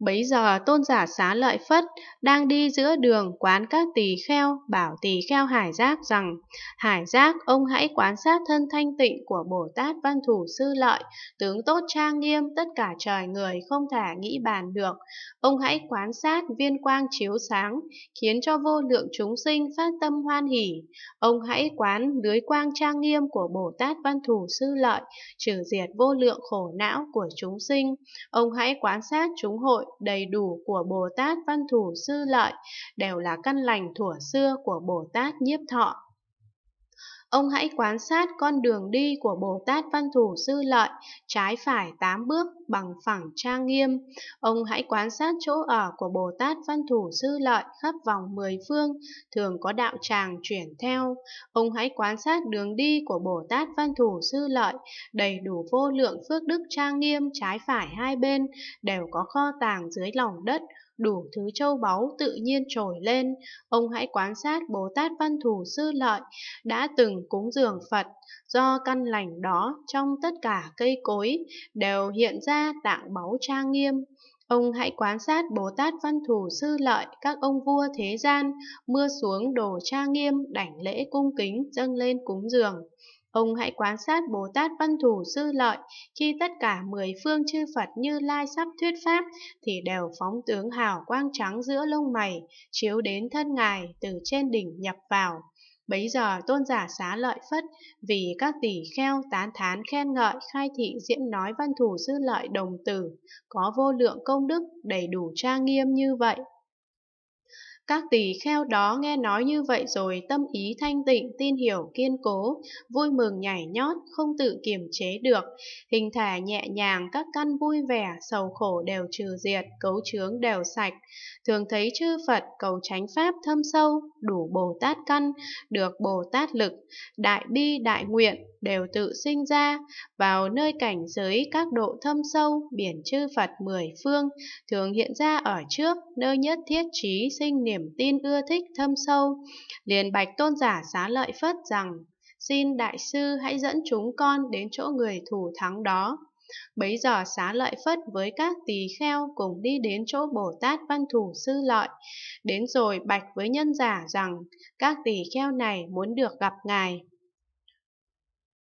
Bấy giờ tôn giả xá lợi Phất đang đi giữa đường quán các tỳ kheo, bảo tỳ kheo Hải Giác rằng, Hải Giác, ông hãy quán sát thân thanh tịnh của Bồ Tát Văn Thủ Sư Lợi, tướng tốt trang nghiêm, tất cả trời người không thể nghĩ bàn được. Ông hãy quán sát viên quang chiếu sáng, khiến cho vô lượng chúng sinh phát tâm hoan hỷ. Ông hãy quán lưới quang trang nghiêm của Bồ Tát Văn Thủ Sư Lợi, trừ diệt vô lượng khổ não của chúng sinh. Ông hãy quán sát chúng hội hội đầy đủ của Bồ Tát Văn Thủ Sư Lợi đều là căn lành thủa xưa của Bồ Tát Nhiếp Thọ. Ông hãy quan sát con đường đi của Bồ Tát Văn Thủ Sư Lợi, trái phải tám bước bằng phẳng trang nghiêm. Ông hãy quan sát chỗ ở của Bồ Tát Văn Thủ Sư Lợi khắp vòng mười phương, thường có đạo tràng chuyển theo. Ông hãy quan sát đường đi của Bồ Tát Văn Thủ Sư Lợi, đầy đủ vô lượng phước đức trang nghiêm trái phải hai bên, đều có kho tàng dưới lòng đất, đủ thứ châu báu tự nhiên trồi lên. Ông hãy quan sát Bồ Tát Văn Thù Sư Lợi đã từng cúng dường Phật, do căn lành đó trong tất cả cây cối đều hiện ra tạng báu trang nghiêm. Ông hãy quan sát Bồ Tát Văn Thù Sư Lợi, các ông vua thế gian, mưa xuống đồ trang nghiêm, đảnh lễ cung kính, dâng lên cúng dường. Ông hãy quan sát Bồ Tát Văn Thù Sư Lợi, khi tất cả mười phương chư Phật như Lai sắp thuyết Pháp, thì đều phóng tướng hào quang trắng giữa lông mày, chiếu đến thân Ngài từ trên đỉnh nhập vào. Bấy giờ tôn giả xá lợi phất vì các tỷ kheo tán thán khen ngợi khai thị diễn nói văn thủ dư lợi đồng tử, có vô lượng công đức đầy đủ trang nghiêm như vậy các tỳ kheo đó nghe nói như vậy rồi tâm ý thanh tịnh, tin hiểu kiên cố, vui mừng nhảy nhót, không tự kiềm chế được. Hình thể nhẹ nhàng, các căn vui vẻ, sầu khổ đều trừ diệt, cấu chướng đều sạch. Thường thấy chư Phật cầu tránh pháp thâm sâu, đủ Bồ Tát căn, được Bồ Tát lực, đại bi đại nguyện đều tự sinh ra vào nơi cảnh giới các độ thâm sâu biển chư Phật mười phương thường hiện ra ở trước nơi nhất thiết trí sinh niệm niềm tin ưa thích thâm sâu, liền bạch tôn giả xá lợi phất rằng, xin đại sư hãy dẫn chúng con đến chỗ người thủ thắng đó. Bấy giờ xá lợi phất với các tỳ kheo cùng đi đến chỗ Bồ Tát Văn Thủ Sư Lợi. Đến rồi bạch với nhân giả rằng các tỳ kheo này muốn được gặp Ngài.